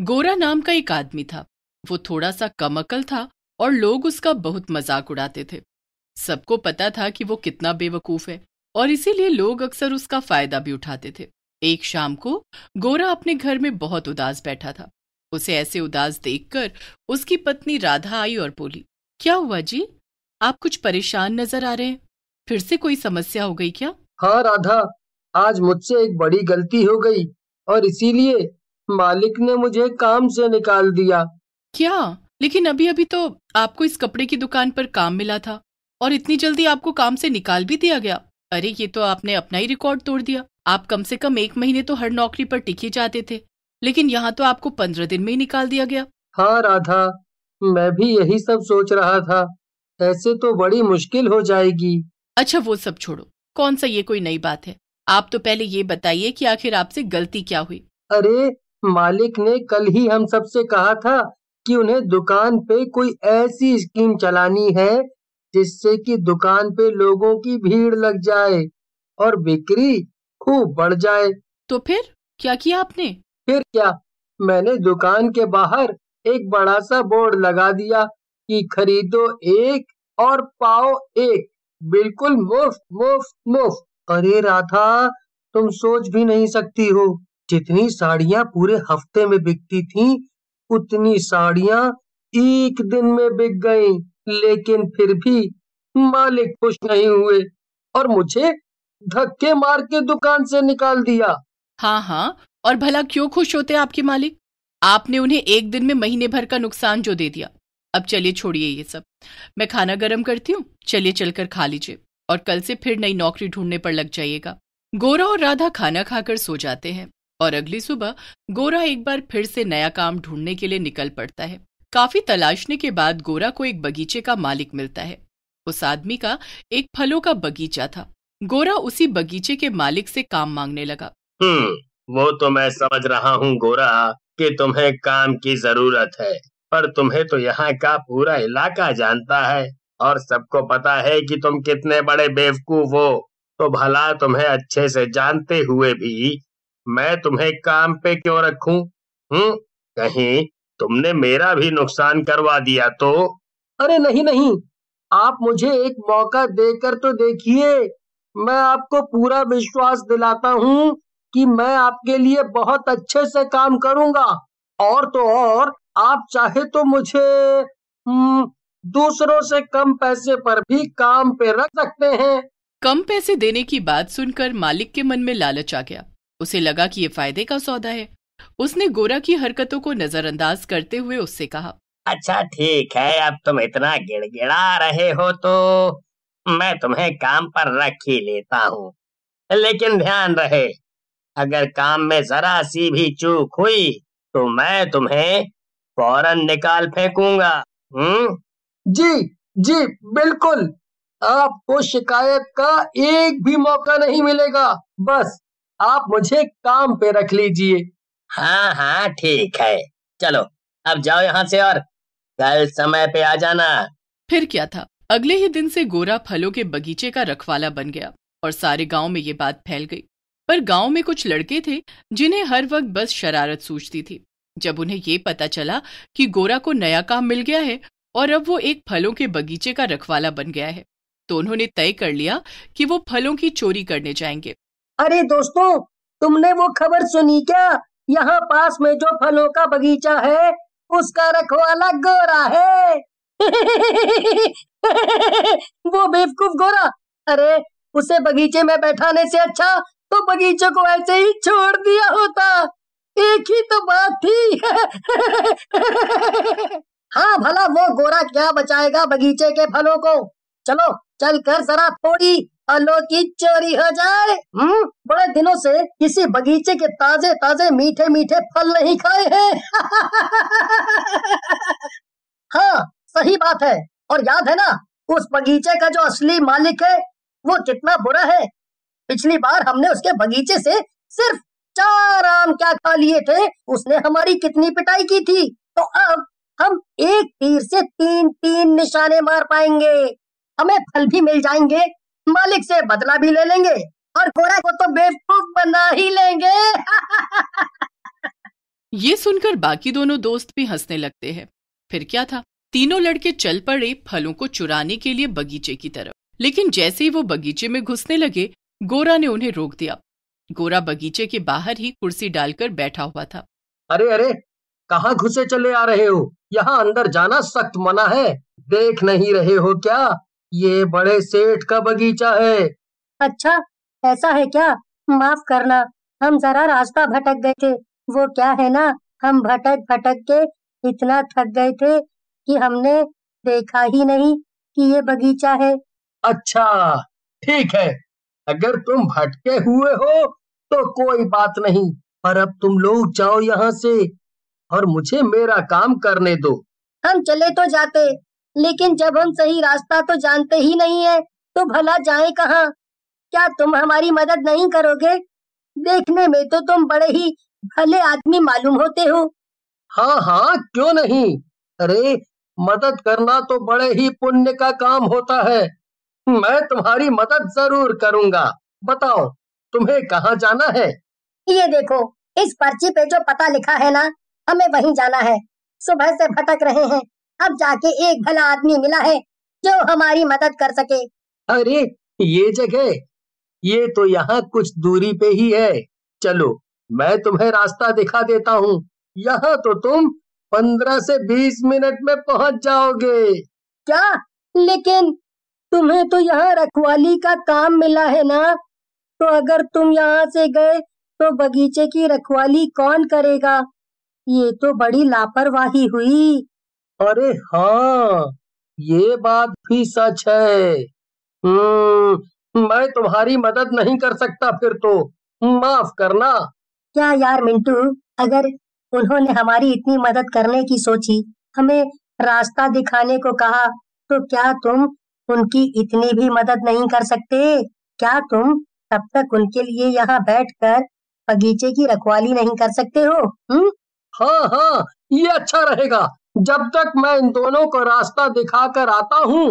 गोरा नाम का एक आदमी था वो थोड़ा सा कमअकल था और लोग उसका बहुत मजाक उड़ाते थे सबको पता था कि वो कितना बेवकूफ है और इसीलिए लोग अक्सर उसका फायदा भी उठाते थे एक शाम को गोरा अपने घर में बहुत उदास बैठा था उसे ऐसे उदास देखकर उसकी पत्नी राधा आई और बोली क्या हुआ जी आप कुछ परेशान नजर आ रहे हैं फिर से कोई समस्या हो गई क्या हाँ राधा आज मुझसे एक बड़ी गलती हो गई और इसीलिए मालिक ने मुझे काम से निकाल दिया क्या लेकिन अभी अभी तो आपको इस कपड़े की दुकान पर काम मिला था और इतनी जल्दी आपको काम से निकाल भी दिया गया अरे ये तो आपने अपना ही रिकॉर्ड तोड़ दिया आप कम से कम एक महीने तो हर नौकरी पर टिके जाते थे लेकिन यहाँ तो आपको पंद्रह दिन में ही निकाल दिया गया हाँ राधा मैं भी यही सब सोच रहा था ऐसे तो बड़ी मुश्किल हो जाएगी अच्छा वो सब छोड़ो कौन सा ये कोई नई बात है आप तो पहले ये बताइए कि आखिर आपसे गलती क्या हुई अरे मालिक ने कल ही हम सबसे कहा था कि उन्हें दुकान पे कोई ऐसी स्कीम चलानी है जिससे कि दुकान पे लोगों की भीड़ लग जाए और बिक्री खूब बढ़ जाए तो फिर क्या किया आपने फिर क्या मैंने दुकान के बाहर एक बड़ा सा बोर्ड लगा दिया कि खरीदो एक और पाओ एक बिल्कुल मुफ्त मुफ्त मुफ्त अरे राधा तुम सोच भी नहीं सकती हो जितनी साड़ियां पूरे हफ्ते में बिकती थी उतनी साड़ियां एक दिन में बिक गई लेकिन फिर भी मालिक खुश नहीं हुए और मुझे धक्के मार के दुकान से निकाल दिया हाँ हाँ और भला क्यों खुश होते आपके मालिक आपने उन्हें एक दिन में महीने भर का नुकसान जो दे दिया अब चलिए छोड़िए ये सब मैं खाना गर्म करती हूँ चलिए चलकर खा लीजिए और कल से फिर नई नौकरी ढूंढने पर लग जाइएगा गोरा और राधा खाना खाकर सो जाते हैं और अगली सुबह गोरा एक बार फिर से नया काम ढूंढने के लिए निकल पड़ता है काफी तलाशने के बाद गोरा को एक बगीचे का मालिक मिलता है उस आदमी का एक फलों का बगीचा था गोरा उसी बगीचे के मालिक से काम मांगने लगा हम्म, वो तो मैं समझ रहा हूँ गोरा कि तुम्हें काम की जरूरत है पर तुम्हें तो यहाँ का पूरा इलाका जानता है और सबको पता है कि तुम कितने बड़े बेवकूफ हो तो भला तुम्हें अच्छे से जानते हुए भी मैं तुम्हें काम पे क्यों रखूं हम्म कहीं तुमने मेरा भी नुकसान करवा दिया तो अरे नहीं नहीं आप मुझे एक मौका देकर तो देखिए मैं आपको पूरा विश्वास दिलाता हूँ कि मैं आपके लिए बहुत अच्छे से काम करूंगा और तो और आप चाहे तो मुझे हम्म, दूसरों से कम पैसे पर भी काम पे रख सकते हैं कम पैसे देने की बात सुनकर मालिक के मन में लालच आ गया उसे लगा कि ये फायदे का सौदा है उसने गोरा की हरकतों को नजरअंदाज करते हुए उससे कहा अच्छा ठीक है अब तुम इतना गिड़गिड़ा रहे हो तो मैं तुम्हें काम पर रख ही लेता हूँ लेकिन ध्यान रहे अगर काम में जरा सी भी चूक हुई तो मैं तुम्हें फौरन निकाल फेंकूंगा हम्म जी जी बिल्कुल आपको शिकायत का एक भी मौका नहीं मिलेगा बस आप मुझे काम पे रख लीजिए हाँ हाँ ठीक है चलो अब जाओ यहाँ से और कल समय पे आ जाना फिर क्या था अगले ही दिन से गोरा फलों के बगीचे का रखवाला बन गया और सारे गांव में ये बात फैल गई पर गांव में कुछ लड़के थे जिन्हें हर वक्त बस शरारत सूझती थी जब उन्हें ये पता चला कि गोरा को नया काम मिल गया है और अब वो एक फलों के बगीचे का रखवाला बन गया है तो उन्होंने तय कर लिया कि वो फलों की चोरी करने जाएंगे अरे दोस्तों तुमने वो खबर सुनी क्या यहाँ पास में जो फलों का बगीचा है उसका रखवाला गोरा है वो बेवकूफ गोरा अरे उसे बगीचे में बैठाने से अच्छा तो बगीचे को ऐसे ही छोड़ दिया होता एक ही तो बात थी हाँ भला वो गोरा क्या बचाएगा बगीचे के फलों को चलो चल कर जरा थोड़ी आलू की चोरी हो जाए हम्म बड़े दिनों से किसी बगीचे के ताजे ताजे मीठे मीठे फल नहीं खाए हैं हाँ सही बात है और याद है ना उस बगीचे का जो असली मालिक है वो कितना बुरा है पिछली बार हमने उसके बगीचे से सिर्फ चार आम क्या खा लिए थे उसने हमारी कितनी पिटाई की थी तो अब हम एक तीर से तीन तीन निशाने मार पाएंगे हमें फल भी मिल जाएंगे मालिक से बदला भी ले लेंगे और घोड़ा को तो बेवकूफ बना ही लेंगे ये सुनकर बाकी दोनों दोस्त भी हंसने लगते हैं फिर क्या था तीनों लड़के चल पड़े फलों को चुराने के लिए बगीचे की तरफ लेकिन जैसे ही वो बगीचे में घुसने लगे गोरा ने उन्हें रोक दिया गोरा बगीचे के बाहर ही कुर्सी डालकर बैठा हुआ था अरे अरे कहाँ घुसे चले आ रहे हो यहाँ अंदर जाना सख्त मना है देख नहीं रहे हो क्या ये बड़े सेठ का बगीचा है अच्छा ऐसा है क्या माफ करना हम जरा रास्ता भटक गए थे वो क्या है ना हम भटक भटक के इतना थक गए थे कि हमने देखा ही नहीं कि ये बगीचा है अच्छा ठीक है अगर तुम भटके हुए हो तो कोई बात नहीं पर अब तुम लोग जाओ यहाँ से और मुझे मेरा काम करने दो हम चले तो जाते लेकिन जब हम सही रास्ता तो जानते ही नहीं है तो भला जाए कहाँ क्या तुम हमारी मदद नहीं करोगे देखने में तो तुम बड़े ही भले आदमी मालूम होते हो हाँ हाँ क्यों नहीं अरे मदद करना तो बड़े ही पुण्य का काम होता है मैं तुम्हारी मदद जरूर करूँगा बताओ तुम्हें कहाँ जाना है ये देखो इस पर्ची पे जो पता लिखा है ना हमें वहीं जाना है सुबह से भटक रहे हैं अब जाके एक भला आदमी मिला है जो हमारी मदद कर सके अरे ये जगह ये तो यहाँ कुछ दूरी पे ही है चलो मैं तुम्हें रास्ता दिखा देता हूँ यहाँ तो तुम पंद्रह से बीस मिनट में पहुँच जाओगे क्या लेकिन तुम्हें तो यहाँ रखवाली का काम मिला है ना तो अगर तुम यहाँ से गए तो बगीचे की रखवाली कौन करेगा ये तो बड़ी लापरवाही हुई अरे हाँ ये बात भी सच है हम्म, मैं तुम्हारी मदद नहीं कर सकता फिर तो माफ करना क्या यार मिंटू अगर उन्होंने हमारी इतनी मदद करने की सोची हमें रास्ता दिखाने को कहा तो क्या तुम उनकी इतनी भी मदद नहीं कर सकते क्या तुम तब तक उनके लिए यहाँ बैठकर बगीचे की रखवाली नहीं कर सकते हो हम्म? हाँ हाँ ये अच्छा रहेगा जब तक मैं इन दोनों को रास्ता दिखाकर आता हूँ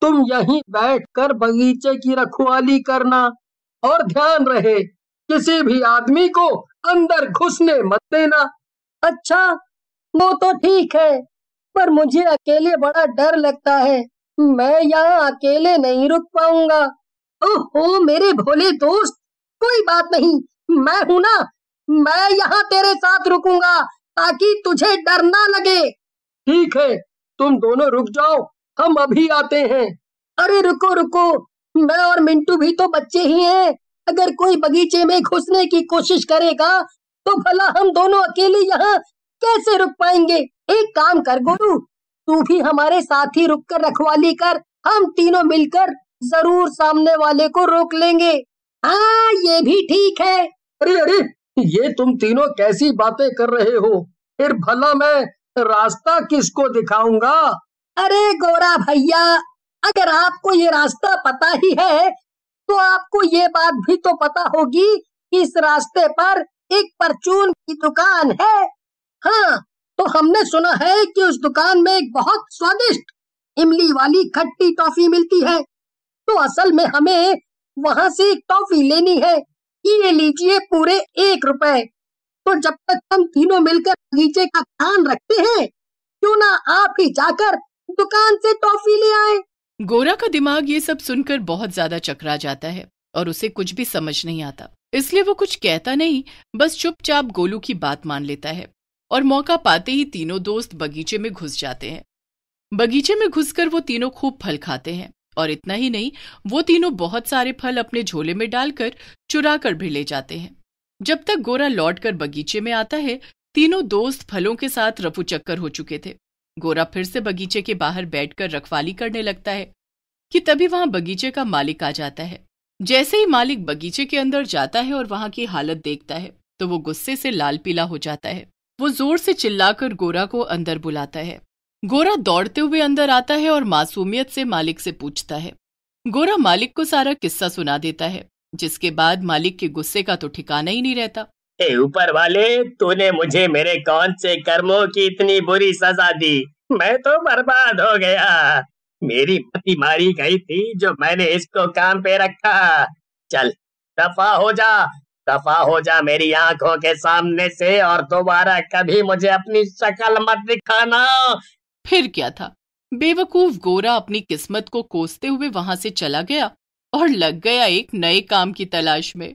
तुम यहीं बैठकर बगीचे की रखवाली करना और ध्यान रहे किसी भी आदमी को अंदर घुसने मत देना अच्छा वो तो ठीक है पर मुझे अकेले बड़ा डर लगता है मैं यहाँ अकेले नहीं रुक पाऊंगा ओहो मेरे भोले दोस्त कोई बात नहीं मैं हूं ना मैं यहाँ तेरे साथ रुकूंगा ताकि तुझे डर ना लगे ठीक है तुम दोनों रुक जाओ हम अभी आते हैं अरे रुको रुको मैं और मिंटू भी तो बच्चे ही हैं अगर कोई बगीचे में घुसने की कोशिश करेगा तो भला हम दोनों अकेले यहाँ कैसे रुक पाएंगे एक काम कर गुरु तू भी हमारे साथ ही रुक कर रखवाली कर हम तीनों मिलकर जरूर सामने वाले को रोक लेंगे हाँ ये भी ठीक है अरे अरे ये तुम तीनों कैसी बातें कर रहे हो फिर भला मैं रास्ता किसको दिखाऊंगा अरे गोरा भैया अगर आपको ये रास्ता पता ही है तो आपको ये बात भी तो पता होगी कि इस रास्ते पर एक परचून की दुकान है हाँ तो हमने सुना है कि उस दुकान में एक बहुत स्वादिष्ट इमली वाली खट्टी टॉफी मिलती है तो असल में हमें वहाँ से एक टॉफी लेनी है ये लीजिए पूरे एक रुपए तो जब तक हम तीनों मिलकर बगीचे का ध्यान रखते हैं क्यों ना आप ही जाकर दुकान से टॉफी ले आए गोरा का दिमाग ये सब सुनकर बहुत ज्यादा चकरा जाता है और उसे कुछ भी समझ नहीं आता इसलिए वो कुछ कहता नहीं बस चुपचाप गोलू की बात मान लेता है और मौका पाते ही तीनों दोस्त बगीचे में घुस जाते हैं बगीचे में घुसकर वो तीनों खूब फल खाते हैं और इतना ही नहीं वो तीनों बहुत सारे फल अपने झोले में डालकर चुरा कर भी ले जाते हैं जब तक गोरा लौटकर बगीचे में आता है तीनों दोस्त फलों के साथ रफू चक्कर हो चुके थे गोरा फिर से बगीचे के बाहर बैठकर रखवाली करने लगता है कि तभी वहां बगीचे का मालिक आ जाता है जैसे ही मालिक बगीचे के अंदर जाता है और वहां की हालत देखता है तो वो गुस्से से लाल पीला हो जाता है वो जोर से चिल्लाकर गोरा को अंदर बुलाता है गोरा दौड़ते हुए अंदर आता है और मासूमियत से मालिक से पूछता है गोरा मालिक को सारा किस्सा सुना देता है जिसके बाद मालिक के गुस्से का तो ठिकाना ही नहीं रहता ऊपर वाले तूने मुझे मेरे कौन से कर्मों की इतनी बुरी सजा दी मैं तो बर्बाद हो गया मेरी पति मारी गई थी जो मैंने इसको काम पे रखा चल दफा हो जा दफा हो जा मेरी आंखों के सामने से और दोबारा कभी मुझे अपनी शक्ल मत दिखाना फिर क्या था बेवकूफ गोरा अपनी किस्मत को कोसते हुए वहां से चला गया और लग गया एक नए काम की तलाश में